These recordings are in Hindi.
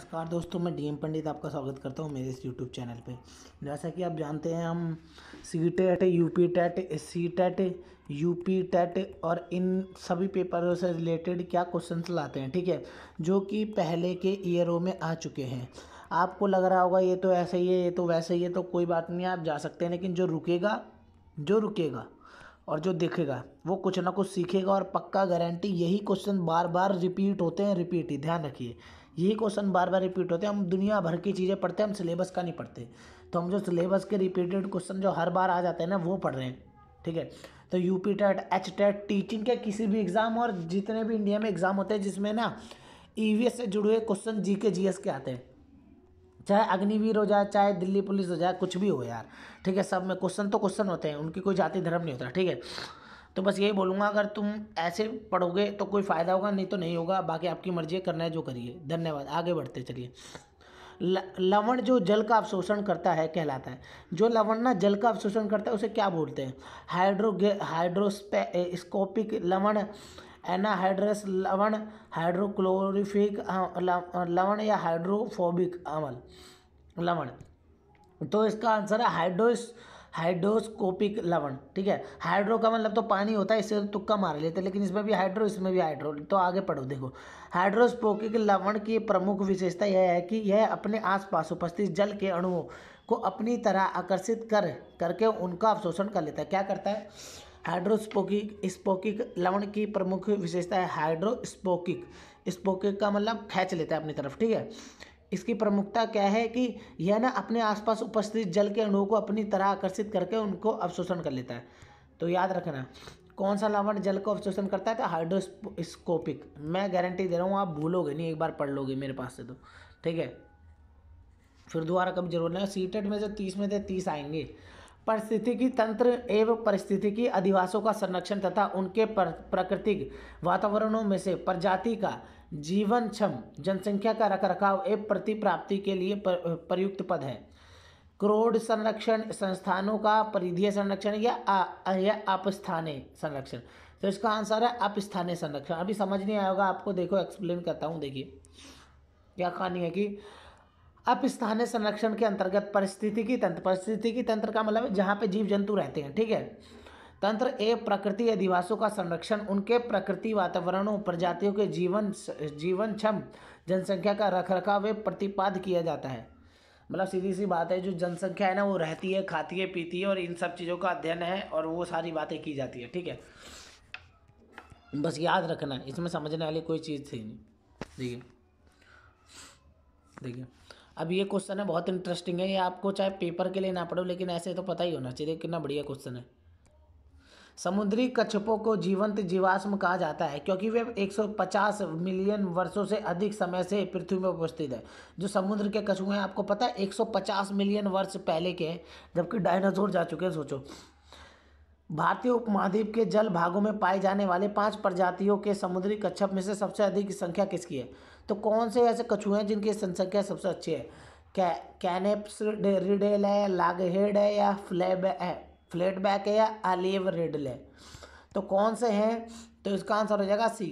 नमस्कार दोस्तों मैं डीएम पंडित आपका स्वागत करता हूँ मेरे इस यूट्यूब चैनल पे जैसा कि आप जानते हैं हम C TET U P TET C TET U P TET और इन सभी पेपरों से रिलेटेड क्या क्वेश्चन लाते हैं ठीक है जो कि पहले के ईयरों में आ चुके हैं आपको लग रहा होगा ये तो ऐसे ही है ये तो वैसे ही है तो कोई बात नहीं आप जा सकते हैं लेकिन जो रुकेगा जो रुकेगा और जो देखेगा वो कुछ ना कुछ सीखेगा और पक्का गारंटी यही क्वेश्चन बार बार रिपीट होते हैं रिपीट ही ध्यान रखिए यही क्वेश्चन बार बार रिपीट होते हैं हम दुनिया भर की चीज़ें पढ़ते हैं हम सिलेबस का नहीं पढ़ते तो हम जो सिलेबस के रिपीटेड क्वेश्चन जो हर बार आ जाते हैं ना वो पढ़ रहे हैं ठीक है तो U P TET H TET teaching के किसी भी एग्ज़ाम और जितने भी इंडिया में एग्ज़ाम होते हैं जिसमें ना ई वी एस से जुड़े हुए क्वेश्चन जी के जी एस के आते हैं चाहे अग्निवीर हो जाए चाहे दिल्ली पुलिस हो जाए कुछ भी हो यार ठीक है सब में क्वेश्चन तो क्वेश्चन होते हैं उनकी कोई जाति धर्म नहीं होता ठीक है तो बस यही बोलूँगा अगर तुम ऐसे पढ़ोगे तो कोई फ़ायदा होगा नहीं तो नहीं होगा बाकी आपकी मर्ज़ी है करना है जो करिए धन्यवाद आगे बढ़ते चलिए लवण जो जल का अवशोषण करता है कहलाता है जो लवण ना जल का अवशोषण करता है उसे क्या बोलते हैं हाइड्रोगे हाइड्रोस्कोपिक लवण एनाहाइड्रस लवण हाइड्रोक्लोरिफिक लवण या हाइड्रोफोबिक अमल लवण तो इसका आंसर है हाइड्रोस हाइड्रोस्कोपिक लवण ठीक है हाइड्रो का मतलब तो पानी होता है इससे तुक्का मार लेते हैं लेकिन इसमें भी हाइड्रो इसमें भी हाइड्रो तो आगे पढ़ो देखो हाइड्रोस्कोपिक लवण की प्रमुख विशेषता यह है कि यह अपने आसपास उपस्थित जल के अणुओं को अपनी तरह आकर्षित कर करके उनका अवशोषण कर लेता है क्या करता है हाइड्रोस्पोकिक स्पोकिक लवण की प्रमुख विशेषता है हाइड्रोस्पोकिक स्पोकिक का मतलब खींच लेता है अपनी तरफ ठीक है इसकी प्रमुखता क्या है कि यह ना अपने आसपास उपस्थित जल के अणुओं को अपनी तरह आकर्षित करके उनको अवशोषण कर लेता है तो याद रखना कौन सा लवण जल को अवशोषण करता है तो हाइड्रोस्कोपिक मैं गारंटी दे रहा हूँ आप भूलोगे नहीं एक बार पढ़ लोगे मेरे पास से तो ठीक है फिर दोबारा कभी जरूर नहीं सीटेट में जो तीस में थे तीस आएंगे परिस्थितिकी तंत्र एवं परिस्थितिकी अधिवासों का संरक्षण तथा उनके प्राकृतिक वातावरणों में से प्रजाति का जीवन छम जनसंख्या का रखरखाव एवं प्रति प्राप्ति के लिए पर, प्रयुक्त पद है क्रोड संरक्षण संस्थानों का परिधीय संरक्षण या या अपस्थानीय संरक्षण तो इसका आंसर है अपस्थानीय संरक्षण अभी समझ नहीं आएगा आपको देखो एक्सप्लेन करता हूँ देखिए क्या कहानी है कि स्थानीय संरक्षण के अंतर्गत परिस्थितिकी तंत्र परिस्थितिकी तंत्र का मतलब है जहाँ पे जीव जंतु रहते हैं ठीक है तंत्र एवं प्रकृति अधिवासों का संरक्षण उनके प्रकृति वातावरणों प्रजातियों के जीवन जीवन क्षम जनसंख्या का रखरखाव एवं प्रतिपाद किया जाता है मतलब सीधी सी बात है जो जनसंख्या है ना वो रहती है खाती है पीती है और इन सब चीज़ों का अध्ययन है और वो सारी बातें की जाती है ठीक है बस याद रखना है इसमें समझने वाली कोई चीज़ थी नहीं देखिए देखिए अब ये क्वेश्चन है बहुत इंटरेस्टिंग है ये आपको चाहे पेपर के लिए ना पढ़ो लेकिन ऐसे तो पता ही होना चाहिए कितना बढ़िया क्वेश्चन है समुद्री कच्छपों को जीवंत जीवाश्म कहा जाता है क्योंकि वे 150 मिलियन वर्षों से अधिक समय से पृथ्वी में उपस्थित है जो समुद्र के कछुए हैं आपको पता है 150 मिलियन वर्ष पहले के हैं जबकि डायनासोर जा चुके हैं सोचो भारतीय उपमहाद्वीप के जल भागों में पाए जाने वाले पांच प्रजातियों के समुद्री कच्छप में से सबसे अधिक संख्या किसकी है तो कौन से ऐसे कछुए हैं जिनकी जनसंख्या सबसे अच्छी है कै कैनेप्स रिडेल है लागहेड है या फ्लैब है फ्लैट बैक है या अलीव रिडले तो कौन से हैं तो इसका आंसर हो जाएगा सी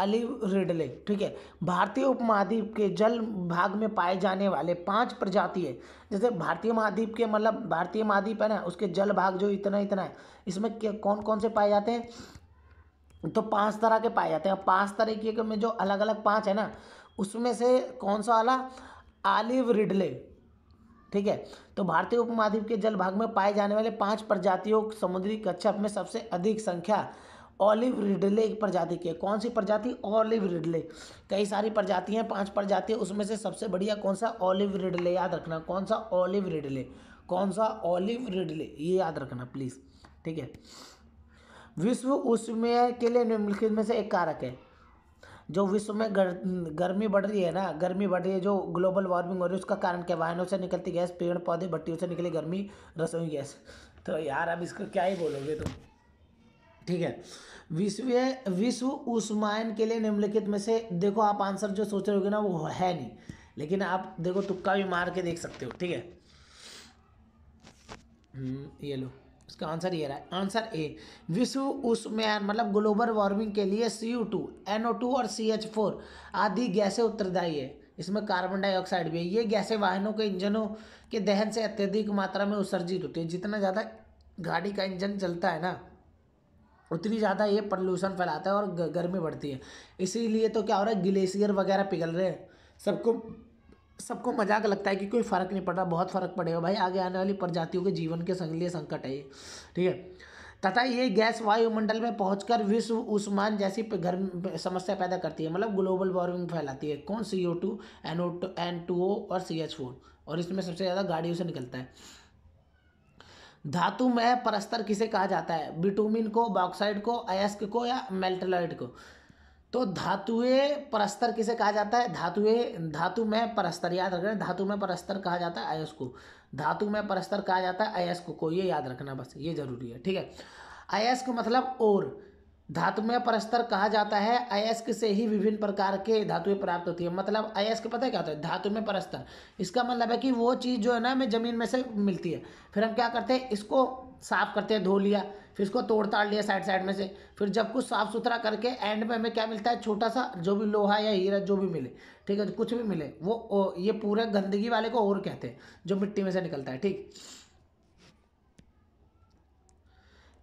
अलीव रिडले ठीक है भारतीय उपमहाद्वीप के जल भाग में पाए जाने वाले पांच प्रजाति है जैसे भारतीय महाद्वीप के मतलब भारतीय महाद्वीप है ना उसके जल भाग जो इतना इतना है इसमें कौन कौन से पाए जाते हैं तो पांच तरह के पाए जाते हैं पांच तरीके के में जो अलग अलग पांच है ना उसमें से कौन सा वाला आलिव रिडले ठीक है तो भारतीय उपमहाद्वीप के जल भाग में पाए जाने वाले पांच प्रजातियों समुद्री कच्छप में सबसे अधिक संख्या ऑलिव रिडले प्रजाति की है कौन सी प्रजाति ऑलिव रिडले कई सारी प्रजातियां पांच प्रजातियां उसमें से सबसे बढ़िया कौन सा ऑलिव रिडले याद रखना कौन सा ऑलिव रिडले कौन सा ऑलिव रिडले ये याद रखना प्लीज़ ठीक है विश्व उष्मीय के लिए निम्नलिखित में से एक कारक है जो विश्व में गर, गर्मी बढ़ रही है ना गर्मी बढ़ रही है जो ग्लोबल वार्मिंग हो रही है उसका कारण क्या वाहनों से निकलती गैस पेड़ पौधे भट्टियों से निकली गर्मी रसोई गैस तो यार अब इसको क्या ही बोलोगे तुम ठीक है विश्व विश्व उष्मायन के लिए निम्नलिखित में से देखो आप आंसर जो सोच रहे होगे ना वो है नहीं लेकिन आप देखो तुक्का भी मार के देख सकते हो ठीक है हम्म, ये लो इसका आंसर ये रहा है आंसर ए विश्व उष्मयान मतलब ग्लोबल वार्मिंग के लिए C O two N O two और सी एच फोर आदि गैसें उत्तरदायी है इसमें कार्बन डाइऑक्साइड भी है ये गैसें वाहनों के इंजनों के दहन से अत्यधिक मात्रा में उत्सर्जित होती है जितना ज़्यादा गाड़ी का इंजन चलता है ना उतनी ज़्यादा ये पॉल्यूशन फैलाता है और गर्मी बढ़ती है इसीलिए तो क्या हो रहा है ग्लेशियर वगैरह पिघल रहे हैं सबको सबको मजाक लगता है कि कोई फ़र्क नहीं पड़ रहा बहुत फ़र्क पड़ेगा भाई आगे आने वाली प्रजातियों के जीवन के लिए संकट है ये ठीक है तथा ये गैस वायुमंडल में पहुंचकर विश्व उस्मान जैसी घर समस्या पैदा करती है मतलब ग्लोबल वार्मिंग फैलाती है कौन C O two N O two N two O और सी एच फोर और इसमें सबसे ज़्यादा गाड़ियों से निकलता है धातु में परस्तर किसे कहा जाता है बिटूमिन को बॉक्साइड को अयस्क को या मेल्टलाइड को तो धातुए परस्तर किसे कहा जाता है धातुए धातु में परस्तर याद रखना धातु में परस्तर कहा जाता है अयस को धातु में परस्तर कहा जाता है अयस्क को ये याद रखना बस ये जरूरी है ठीक है अयस्क मतलब और धातुमय परस्तर कहा जाता है अयस्क से ही विभिन्न प्रकार के धातुएं प्राप्त होती है मतलब अयस्क पता है क्या होता है धातुमय परस्तर इसका मतलब है कि वो चीज़ जो है ना हमें ज़मीन में से मिलती है फिर हम क्या करते हैं इसको साफ करते हैं धो लिया फिर इसको तोड़ ताड़ लिया साइड साइड में से फिर जब कुछ साफ़ सुथरा करके एंड में हमें क्या मिलता है छोटा सा जो भी लोहा या हीरा जो भी मिले ठीक है कुछ भी मिले वो ये पूरे गंदगी वाले को और कहते हैं जो मिट्टी में से निकलता है ठीक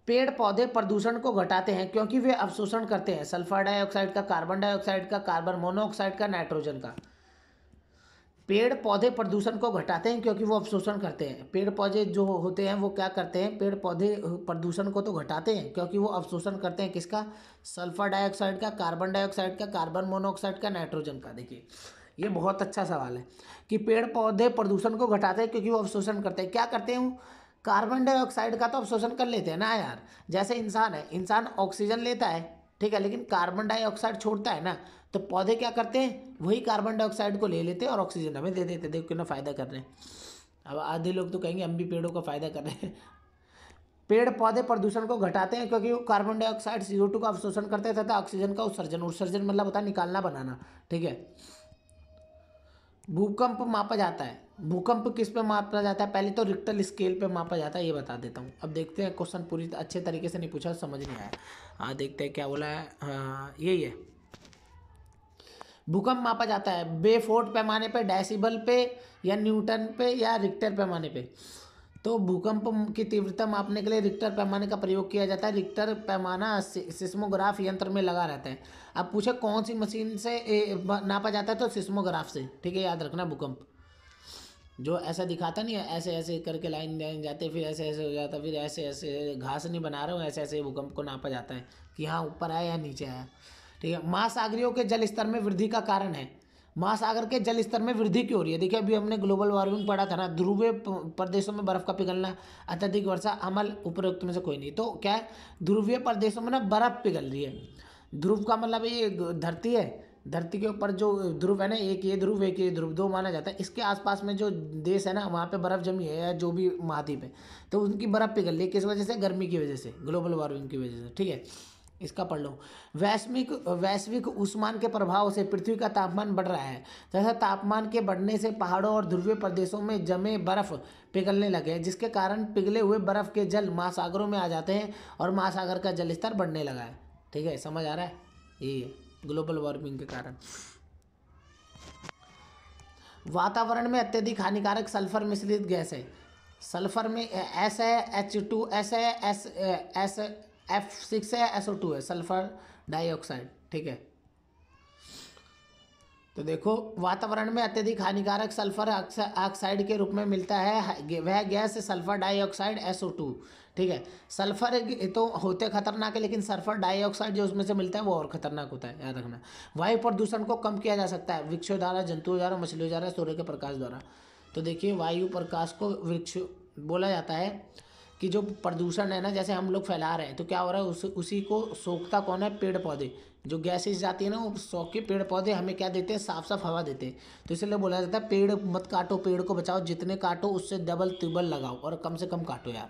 पेड़ पौधे प्रदूषण को घटाते हैं क्योंकि वे अवशोषण करते हैं सल्फर डाइऑक्साइड का कार्बन डाइऑक्साइड का कार्बन मोनोऑक्साइड का नाइट्रोजन का पेड़ पौधे प्रदूषण को घटाते हैं क्योंकि वो अवशोषण करते हैं पेड़ पौधे जो होते हैं वो क्या करते हैं पेड़ पौधे प्रदूषण को तो घटाते हैं क्योंकि वो अवशोषण करते हैं किसका सल्फर डाइऑक्साइड का कार्बन डाइऑक्साइड का कार्बन मोनोऑक्साइड का नाइट्रोजन का देखिए ये बहुत अच्छा सवाल है कि पेड़ पौधे प्रदूषण को घटाते हैं क्योंकि वो अवशोषण करते हैं क्या करते हैं कार्बन डाइऑक्साइड का तो अवशोषण कर लेते हैं ना यार जैसे इंसान है इंसान ऑक्सीजन लेता है ठीक है लेकिन कार्बन डाइऑक्साइड छोड़ता है ना तो पौधे क्या करते हैं वही कार्बन डाइऑक्साइड को ले लेते हैं और ऑक्सीजन हमें दे देते देखो कितना फ़ायदा कर रहे हैं अब आधे लोग तो कहेंगे हम भी पेड़ों का फ़ायदा कर रहे हैं पेड़ पौधे प्रदूषण को घटाते हैं क्योंकि वो कार्बन डाइऑक्साइड सी का अवशोषण करते हैं तथा ऑक्सीजन का उत्सर्जन उत्सर्जन मतलब होता है निकालना बनाना ठीक है भूकंप मापा जाता है भूकंप किस पे मापा जाता है पहले तो रिक्टल स्केल पे मापा जाता है ये बता देता हूँ अब देखते हैं क्वेश्चन पूरी अच्छे तरीके से नहीं पूछा समझ नहीं आया हाँ देखते हैं क्या बोला है हाँ यही है भूकंप मापा जाता है बेफोर्ट पैमाने पे डेसिबल पे या न्यूटन पे या रिक्टर पैमाने पे तो भूकंप की तीव्रता मापने के लिए रिक्टर पैमाने का प्रयोग किया जाता है रिक्टर पैमाना सिस्मोग्राफ यंत्र में लगा रहता है अब पूछे कौन सी मशीन से नापा जाता है तो सिस्मोग्राफ से ठीक है याद रखना भूकंप जो ऐसा दिखाता नहीं है ऐसे ऐसे करके लाइन लाइन जाते फिर ऐसे ऐसे हो जाता फिर ऐसे ऐसे घास नहीं बना रहे हो ऐसे ऐसे भूकंप को नापा जाता है कि हाँ ऊपर आया या नीचे आया ठीक है महासागरियों के जल स्तर में वृद्धि का कारण है महासागर के जल स्तर में वृद्धि क्यों हो रही है देखिए अभी हमने ग्लोबल वार्मिंग पढ़ा था ना ध्रुवीय प्रदेशों में बर्फ का पिघलना अत्यधिक वर्षा अमल उपरोक्त में से कोई नहीं तो क्या है ध्रुवीय प्रदेशों में ना बर्फ पिघल रही है ध्रुव का मतलब ये धरती है धरती के ऊपर जो ध्रुव है ना एक ये ध्रुव एक ये ध्रुव दो माना जाता है इसके आसपास में जो देश है ना वहाँ पे बर्फ़ जमी है या जो भी महाद्वीप है तो उनकी बर्फ़ पिघल रही है किस वजह से गर्मी की वजह से ग्लोबल वार्मिंग की वजह से ठीक है इसका पढ़ लो वैश्विक वैश्विक उष्मान के प्रभाव से पृथ्वी का तापमान बढ़ रहा है तथा तापमान के बढ़ने से पहाड़ों और ध्रुवीय प्रदेशों में जमे बर्फ़ पिघलने लगे हैं जिसके कारण पिघले हुए बर्फ़ के जल महासागरों में आ जाते हैं और महासागर का जल स्तर बढ़ने लगा है ठीक है समझ आ रहा है यही है ग्लोबल वार्मिंग के कारण वातावरण में अत्यधिक हानिकारक सल्फर मिश्रित गैस है सल्फर में एस है एच टू एस है एस एस एफ सिक्स है एस ओ टू है सल्फर डाइऑक्साइड ठीक है तो देखो वातावरण में अत्यधिक हानिकारक सल्फर ऑक्साइड के रूप में मिलता है वह गैस सल्फर डाइऑक्साइड SO2 ठीक है सल्फर तो होते खतरनाक है लेकिन सल्फर डाइऑक्साइड जो उसमें से मिलता है वो और खतरनाक होता है याद रखना वायु प्रदूषण को कम किया जा सकता है वृक्षों द्वारा जंतुओं द्वारा मछलियों द्वारा सूर्य के प्रकाश द्वारा तो देखिए वायु प्रकाश को वृक्ष बोला जाता है कि जो प्रदूषण है ना जैसे हम लोग फैला रहे हैं तो क्या हो रहा है उस उसी को सोखता कौन है पेड़ पौधे जो गैसेज जाती है ना वो सौख के पेड़ पौधे हमें क्या देते हैं साफ साफ हवा देते हैं तो इसलिए बोला जाता है पेड़ मत काटो पेड़ को बचाओ जितने काटो उससे डबल त्रिबल लगाओ और कम से कम काटो यार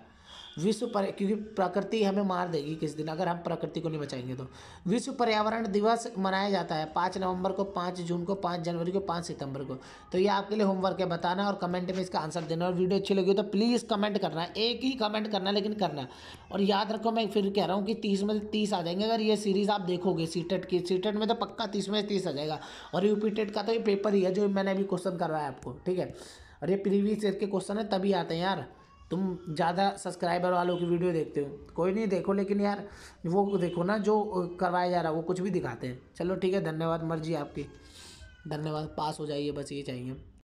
विश्व पर क्योंकि प्रकृति हमें मार देगी किस दिन अगर हम प्रकृति को नहीं बचाएंगे तो विश्व पर्यावरण दिवस मनाया जाता है पाँच नवंबर को पाँच जून को पाँच जनवरी को पाँच सितंबर को तो ये आपके लिए होमवर्क है बताना और कमेंट में इसका आंसर देना और वीडियो अच्छी लगी तो प्लीज़ कमेंट करना एक ही कमेंट करना लेकिन करना और याद रखो मैं फिर कह रहा हूँ कि तीस में तीस आ जाएंगे अगर ये सीरीज़ आप देखोगे सी की सी में तो पक्का तीस में तीस आ जाएगा और यू का तो ये पेपर ही है जो मैंने अभी क्वेश्चन करवाया आपको ठीक है और ये प्रीवियस ईयर के क्वेश्चन है तभी आते हैं यार तुम ज़्यादा सब्सक्राइबर वालों की वीडियो देखते हो कोई नहीं देखो लेकिन यार वो देखो ना जो करवाया जा रहा है वो कुछ भी दिखाते हैं चलो ठीक है धन्यवाद मर्जी आपकी धन्यवाद पास हो जाइए बस ये चाहिए